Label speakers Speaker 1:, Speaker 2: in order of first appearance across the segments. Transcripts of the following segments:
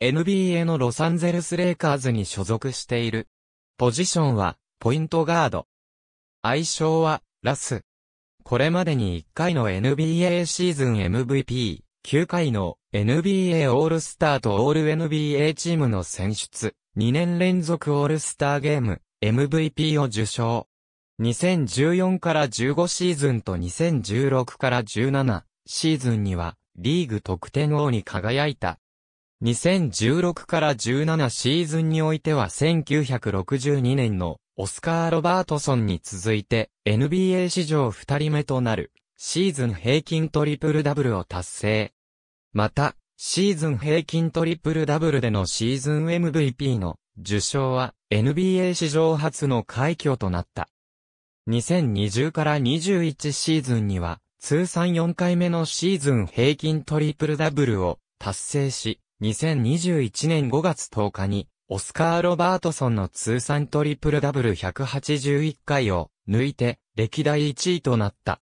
Speaker 1: NBA のロサンゼルスレイカーズに所属している。ポジションは、ポイントガード。愛称は、ラス。これまでに1回の NBA シーズン MVP、9回の NBA オールスターとオール NBA チームの選出、2年連続オールスターゲーム、MVP を受賞。2014から15シーズンと2016から17シーズンには、リーグ得点王に輝いた。2016から17シーズンにおいては1962年のオスカー・ロバートソンに続いて NBA 史上2人目となるシーズン平均トリプルダブルを達成。また、シーズン平均トリプルダブルでのシーズン MVP の受賞は NBA 史上初の快挙となった。2020から21シーズンには通算4回目のシーズン平均トリプルダブルを達成し、2021年5月10日に、オスカー・ロバートソンの通算トリプルダブル181回を抜いて、歴代1位となった。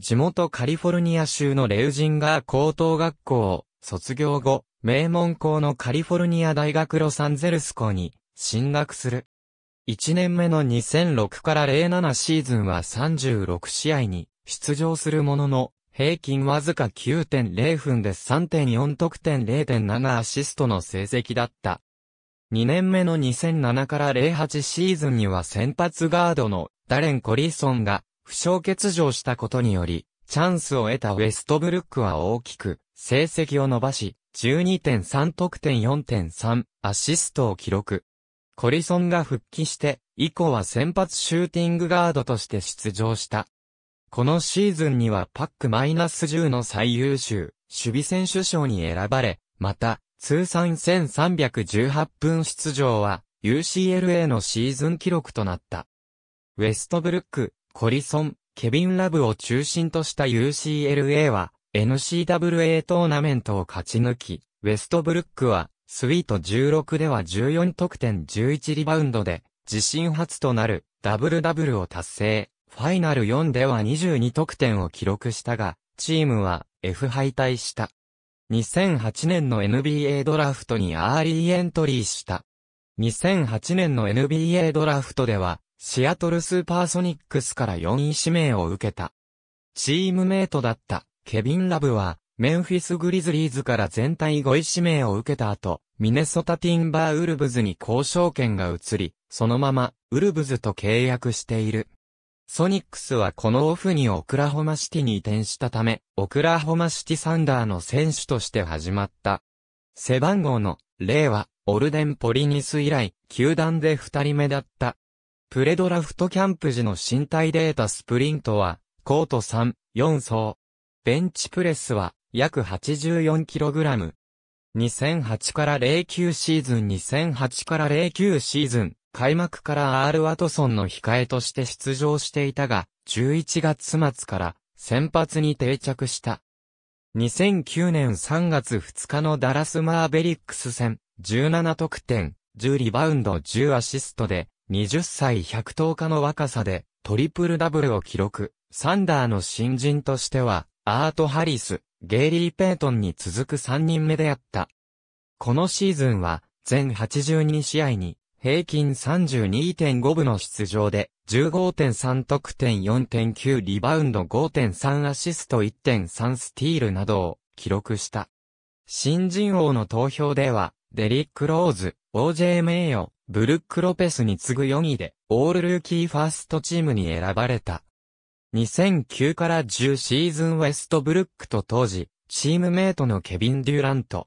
Speaker 1: 地元カリフォルニア州のレウジンガー高等学校を卒業後、名門校のカリフォルニア大学ロサンゼルス校に進学する。1年目の2006から07シーズンは36試合に出場するものの、平均わずか9.0分で3.4得点0.7アシストの成績だった。2年目の2007から08シーズンには先発ガードのダレン・コリソンが負傷欠場したことにより、チャンスを得たウェストブルックは大きく成績を伸ばし、12.3得点4.3アシストを記録。コリソンが復帰して、以降は先発シューティングガードとして出場した。このシーズンにはパックマイナ -10 の最優秀、守備選手賞に選ばれ、また、通算1318分出場は、UCLA のシーズン記録となった。ウェストブルック、コリソン、ケビン・ラブを中心とした UCLA は、n c w a トーナメントを勝ち抜き、ウェストブルックは、スイート16では14得点11リバウンドで、自身初となるダブルダブルを達成。ファイナル4では22得点を記録したが、チームは F 敗退した。2008年の NBA ドラフトにアーリーエントリーした。2008年の NBA ドラフトでは、シアトルスーパーソニックスから4位指名を受けた。チームメイトだったケビン・ラブは、メンフィス・グリズリーズから全体5位指名を受けた後、ミネソタ・ティンバー・ウルブズに交渉権が移り、そのまま、ウルブズと契約している。ソニックスはこのオフにオクラホマシティに移転したため、オクラホマシティサンダーの選手として始まった。背番号の、例は、オルデン・ポリニス以来、球団で二人目だった。プレドラフトキャンプ時の身体データスプリントは、コート3、4層。ベンチプレスは、約 84kg。2008から09シーズン2008から09シーズン、開幕からアール・ワトソンの控えとして出場していたが、11月末から先発に定着した。2009年3月2日のダラス・マーベリックス戦、17得点、10リバウンド10アシストで、20歳110日の若さで、トリプルダブルを記録。サンダーの新人としては、アート・ハリス、ゲイリー・ペイトンに続く3人目であった。このシーズンは、全82試合に平均32.5部の出場で、15.3得点4.9リバウンド5.3アシスト1.3スティールなどを記録した。新人王の投票では、デリック・ローズ、OJ 名誉、ブルック・ロペスに次ぐ4位で、オールルーキーファーストチームに選ばれた。2009から10シーズンウェストブルックと当時、チームメイトのケビン・デューラント。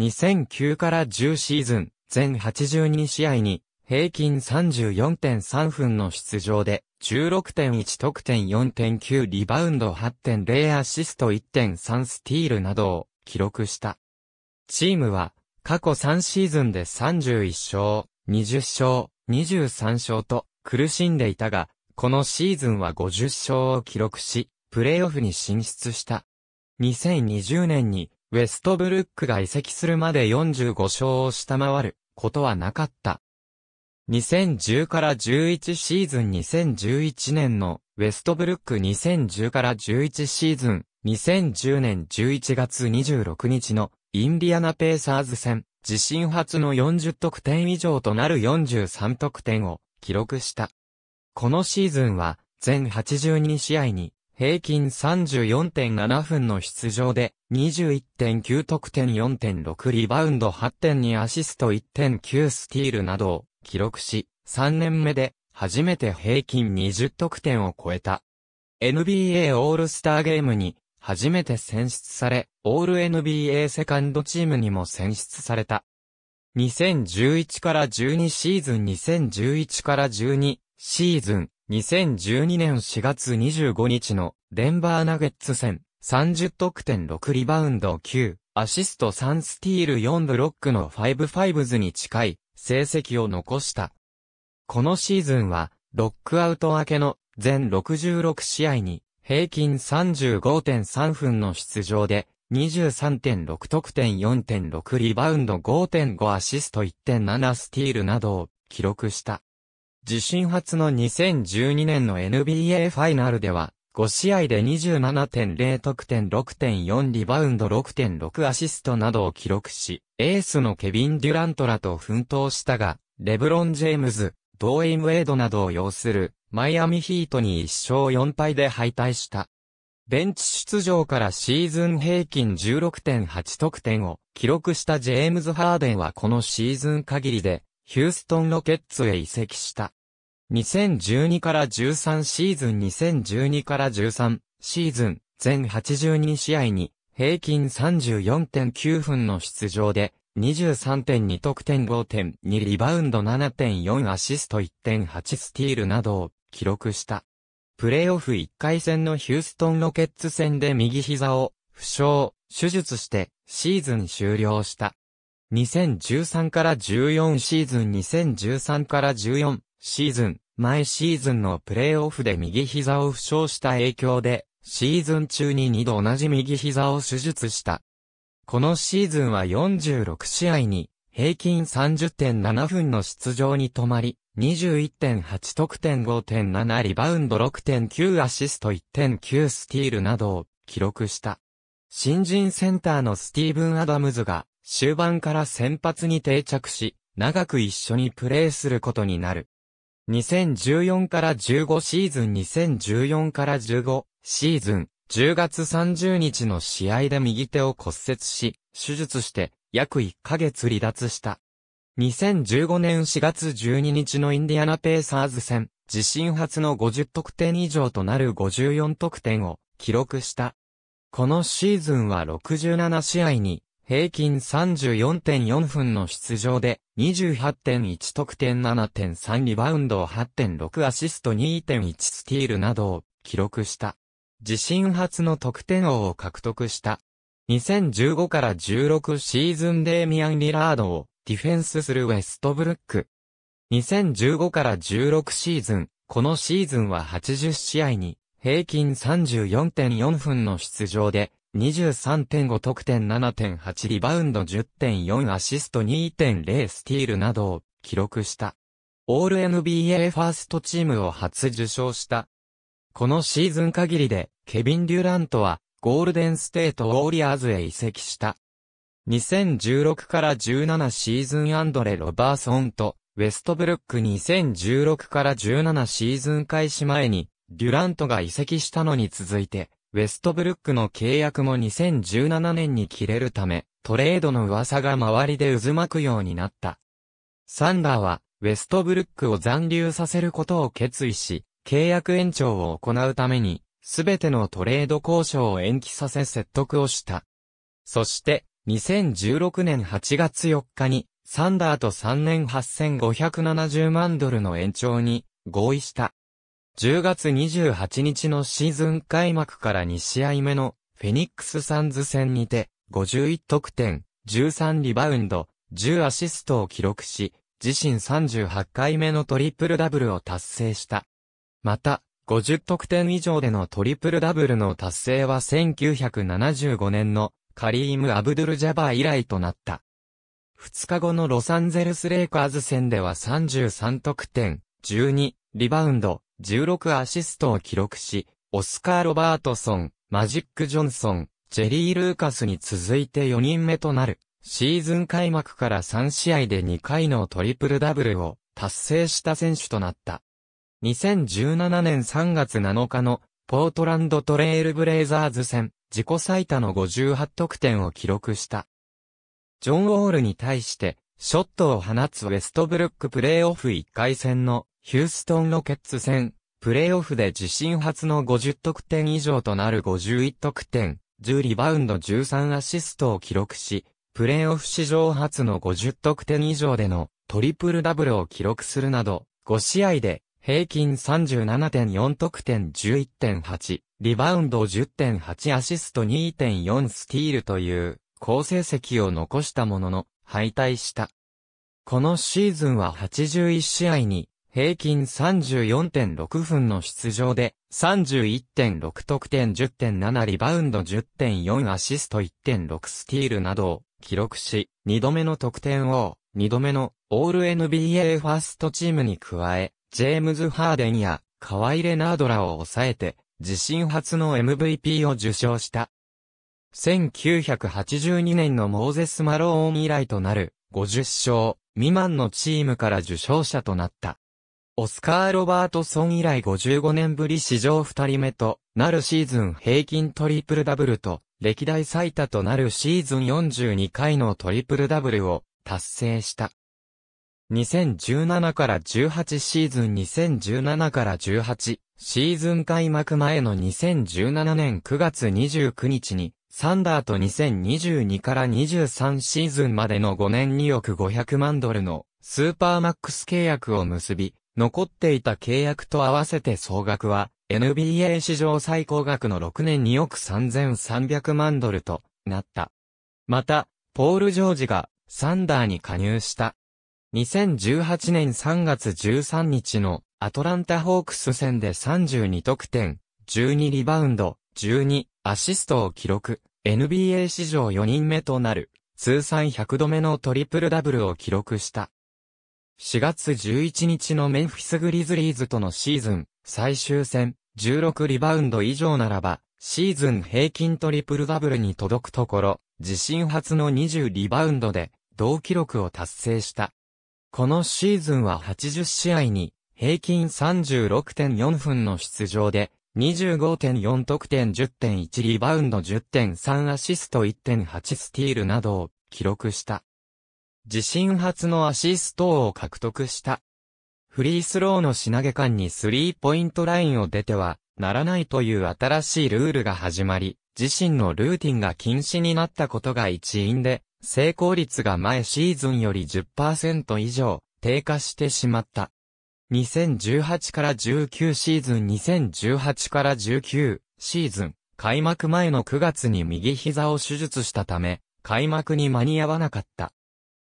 Speaker 1: 2009から10シーズン、全82試合に、平均34.3分の出場で、16.1得点4.9リバウンド8.0アシスト1.3スティールなどを記録した。チームは、過去3シーズンで31勝、20勝、23勝と苦しんでいたが、このシーズンは50勝を記録し、プレーオフに進出した。2020年にウェストブルックが移籍するまで45勝を下回ることはなかった。2010から11シーズン2011年のウェストブルック2010から11シーズン2010年11月26日のインディアナペーサーズ戦自身初の40得点以上となる43得点を記録した。このシーズンは全82試合に平均34.7分の出場で、21.9得点4.6リバウンド8.2アシスト1.9スティールなどを記録し、3年目で初めて平均20得点を超えた。NBA オールスターゲームに初めて選出され、オール NBA セカンドチームにも選出された。2011から12シーズン2011から12シーズン2012年4月25日のデンバーナゲッツ戦、30得点6リバウンド9、アシスト3スティール4ブロックの5ファイブズに近い成績を残した。このシーズンは、ロックアウト明けの全66試合に平均35.3分の出場で23.6得点4.6リバウンド5.5アシスト1.7スティールなどを記録した。自身初の2012年の NBA ファイナルでは、5試合で27.0得点6.4リバウンド6.6アシストなどを記録し、エースのケビン・デュラントらと奮闘したが、レブロン・ジェームズ、ドーイン・ウェイドなどを擁する、マイアミヒートに1勝4敗で敗退した。ベンチ出場からシーズン平均16.8得点を記録したジェームズ・ハーデンはこのシーズン限りでヒューストンロケッツへ移籍した。2012から13シーズン2012から13シーズン全82試合に平均34.9分の出場で23.2得点5.2リバウンド7.4アシスト1.8スティールなどを記録した。プレイオフ1回戦のヒューストンロケッツ戦で右膝を負傷、手術してシーズン終了した。2013から14シーズン2013から14シーズン、前シーズンのプレーオフで右膝を負傷した影響で、シーズン中に2度同じ右膝を手術した。このシーズンは46試合に、平均30.7分の出場に止まり、21.8得点5.7リバウンド6.9アシスト1.9スティールなどを記録した。新人センターのスティーブン・アダムズが終盤から先発に定着し、長く一緒にプレーすることになる。2014から15シーズン2014から15シーズン10月30日の試合で右手を骨折し、手術して約1ヶ月離脱した。2015年4月12日のインディアナペーサーズ戦、自身初の50得点以上となる54得点を記録した。このシーズンは67試合に平均34.4分の出場で、28.1得点7.3リバウンドを8.6アシスト2.1スティールなどを記録した。自身初の得点王を獲得した。2015から16シーズンデーミアン・リラードをディフェンスするウェストブルック。2015から16シーズン、このシーズンは80試合に平均34.4分の出場で23.5得点7.8リバウンド10.4アシスト2.0スティールなどを記録した。オール NBA ファーストチームを初受賞した。このシーズン限りで、ケビン・デュラントは、ゴールデンステート・ウォーリアーズへ移籍した。2016から17シーズンアンドレ・ロバーソンと、ウェストブルック2016から17シーズン開始前に、デュラントが移籍したのに続いて、ウェストブルックの契約も2017年に切れるため、トレードの噂が周りで渦巻くようになった。サンダーは、ウェストブルックを残留させることを決意し、契約延長を行うために、すべてのトレード交渉を延期させ説得をした。そして、2016年8月4日に、サンダーと3年8570万ドルの延長に合意した。10月28日のシーズン開幕から2試合目のフェニックスサンズ戦にて51得点、13リバウンド、10アシストを記録し、自身38回目のトリプルダブルを達成した。また、50得点以上でのトリプルダブルの達成は1975年のカリーム・アブドゥル・ジャバー以来となった。2日後のロサンゼルス・レイカーズ戦では33得点、12、リバウンド、16アシストを記録し、オスカー・ロバートソン、マジック・ジョンソン、ジェリー・ルーカスに続いて4人目となる、シーズン開幕から3試合で2回のトリプルダブルを達成した選手となった。2017年3月7日のポートランドトレイルブレイザーズ戦、自己最多の58得点を記録した。ジョン・ウォールに対して、ショットを放つウェストブルックプレイオフ1回戦のヒューストンロケッツ戦、プレーオフで自身初の50得点以上となる51得点、10リバウンド13アシストを記録し、プレーオフ史上初の50得点以上でのトリプルダブルを記録するなど、5試合で平均37.4得点11.8、リバウンド10.8アシスト2.4スティールという好成績を残したものの敗退した。このシーズンは81試合に平均34.6分の出場で、31.6得点10.7リバウンド10.4アシスト1.6スティールなどを記録し、2度目の得点王、2度目のオール NBA ファーストチームに加え、ジェームズ・ハーデンやカワイ・レナードラを抑えて、自身初の MVP を受賞した。1982年のモーゼス・マローン以来となる50勝未満のチームから受賞者となった。オスカー・ロバートソン以来55年ぶり史上2人目となるシーズン平均トリプルダブルと、歴代最多となるシーズン42回のトリプルダブルを達成した。2017から18シーズン2017から18シーズン開幕前の2017年9月29日にサンダーと2022から23シーズンまでの5年2億500万ドルのスーパーマックス契約を結び残っていた契約と合わせて総額は、NBA 史上最高額の6年2億3300万ドルとなった。また、ポール・ジョージがサンダーに加入した。2018年3月13日のアトランタ・ホークス戦で32得点、12リバウンド、12アシストを記録、NBA 史上4人目となる、通算100度目のトリプルダブルを記録した。4月11日のメンフィスグリズリーズとのシーズン最終戦16リバウンド以上ならばシーズン平均トリプルダブルに届くところ自身初の20リバウンドで同記録を達成した。このシーズンは80試合に平均36.4分の出場で25.4得点10.1リバウンド10.3アシスト1.8スティールなどを記録した。自身初のアシストを獲得した。フリースローの品下間にスリーポイントラインを出てはならないという新しいルールが始まり、自身のルーティンが禁止になったことが一因で、成功率が前シーズンより10%以上低下してしまった。2018から19シーズン2018から19シーズン開幕前の9月に右膝を手術したため、開幕に間に合わなかった。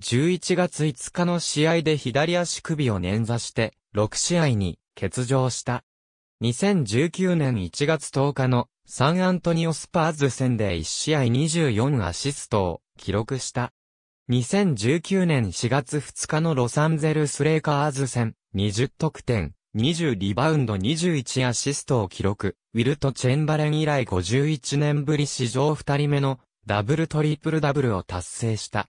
Speaker 1: 11月5日の試合で左足首を捻挫して、6試合に欠場した。2019年1月10日のサンアントニオスパーズ戦で1試合24アシストを記録した。2019年4月2日のロサンゼルスレイカーズ戦20得点、20リバウンド21アシストを記録、ウィルト・チェンバレン以来51年ぶり史上2人目のダブルトリプルダブルを達成した。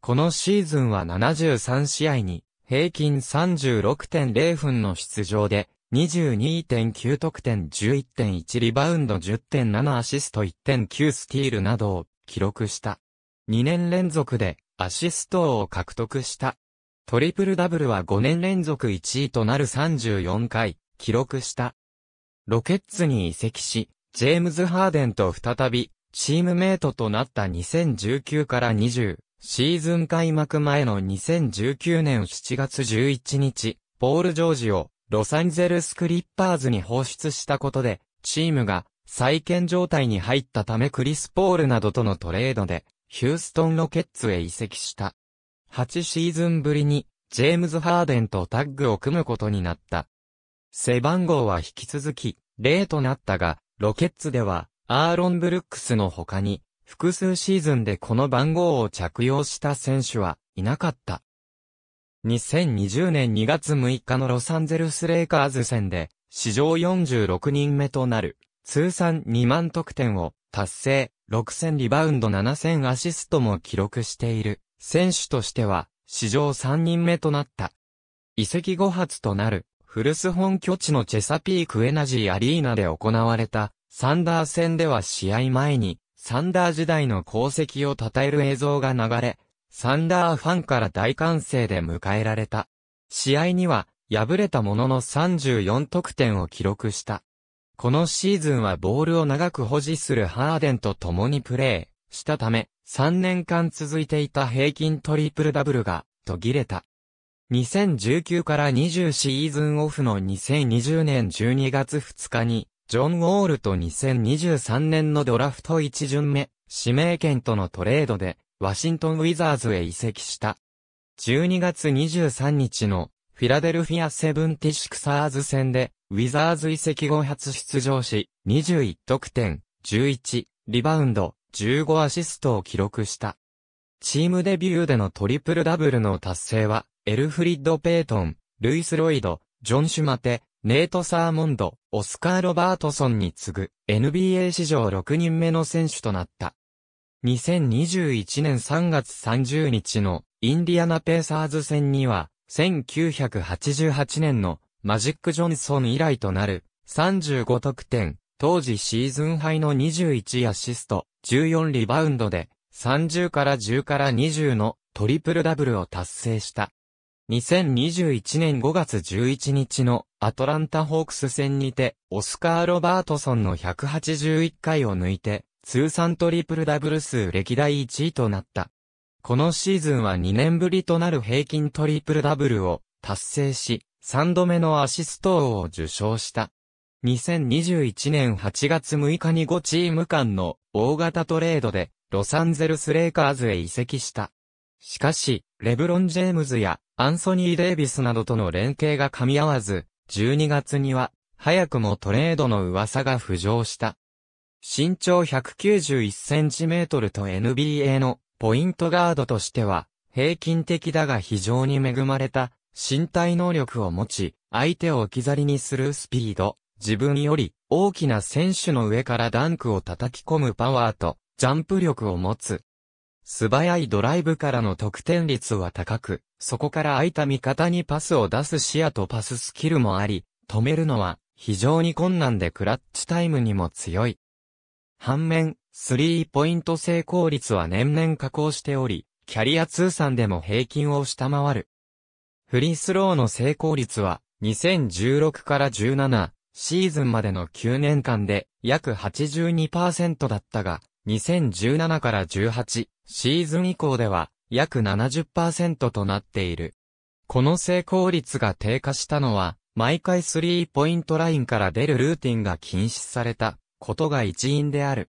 Speaker 1: このシーズンは73試合に、平均36.0分の出場で、22.9得点11.1リバウンド10.7アシスト1.9スティールなどを記録した。2年連続でアシストを獲得した。トリプルダブルは5年連続1位となる34回記録した。ロケッツに移籍し、ジェームズ・ハーデンと再びチームメイトとなった2019から20シーズン開幕前の2019年7月11日、ポール・ジョージをロサンゼルス・クリッパーズに放出したことで、チームが再建状態に入ったためクリス・ポールなどとのトレードで、ヒューストン・ロケッツへ移籍した。8シーズンぶりに、ジェームズ・ハーデンとタッグを組むことになった。背番号は引き続き、0となったが、ロケッツでは、アーロン・ブルックスの他に、複数シーズンでこの番号を着用した選手はいなかった。2020年2月6日のロサンゼルスレイカーズ戦で、史上46人目となる、通算2万得点を達成、6000リバウンド7000アシストも記録している、選手としては、史上3人目となった。移籍後発となる、古巣本拠地のチェサピークエナジーアリーナで行われた、サンダー戦では試合前に、サンダー時代の功績を称える映像が流れ、サンダーファンから大歓声で迎えられた。試合には、敗れたものの34得点を記録した。このシーズンはボールを長く保持するハーデンと共にプレーしたため、3年間続いていた平均トリプルダブルが途切れた。2019から20シーズンオフの2020年12月2日にジョン・ウォールと2023年のドラフト1巡目、指名権とのトレードで、ワシントン・ウィザーズへ移籍した。12月23日のフィラデルフィア・セブンティシクサーズ戦で、ウィザーズ移籍後初出場し、21得点、11、リバウンド、15アシストを記録した。チームデビューでのトリプルダブルの達成は、エルフリッド・ペイトン、ルイス・ロイド、ジョン・シュマテ、ネイト・サーモンド、オスカー・ロバートソンに次ぐ NBA 史上6人目の選手となった。2021年3月30日のインディアナ・ペーサーズ戦には、1988年のマジック・ジョンソン以来となる35得点、当時シーズンハイの21アシスト、14リバウンドで30から10から20のトリプルダブルを達成した。2021年5月11日のアトランタホークス戦にて、オスカー・ロバートソンの181回を抜いて、通算トリプルダブル数歴代1位となった。このシーズンは2年ぶりとなる平均トリプルダブルを達成し、3度目のアシスト王を受賞した。2021年8月6日に5チーム間の大型トレードでロサンゼルスレイカーズへ移籍した。しかし、レブロン・ジェームズやアンソニー・デイビスなどとの連携が噛み合わず、12月には、早くもトレードの噂が浮上した。身長191センチメートルと NBA のポイントガードとしては、平均的だが非常に恵まれた身体能力を持ち、相手を置き去りにするスピード、自分より大きな選手の上からダンクを叩き込むパワーと、ジャンプ力を持つ素早いドライブからの得点率は高く、そこから空いた味方にパスを出す視野とパススキルもあり、止めるのは非常に困難でクラッチタイムにも強い。反面、スリーポイント成功率は年々下降しており、キャリア通算でも平均を下回る。フリースローの成功率は2016から17シーズンまでの9年間で約82%だったが、2017から18シーズン以降では約70%となっている。この成功率が低下したのは、毎回スリーポイントラインから出るルーティンが禁止されたことが一因である。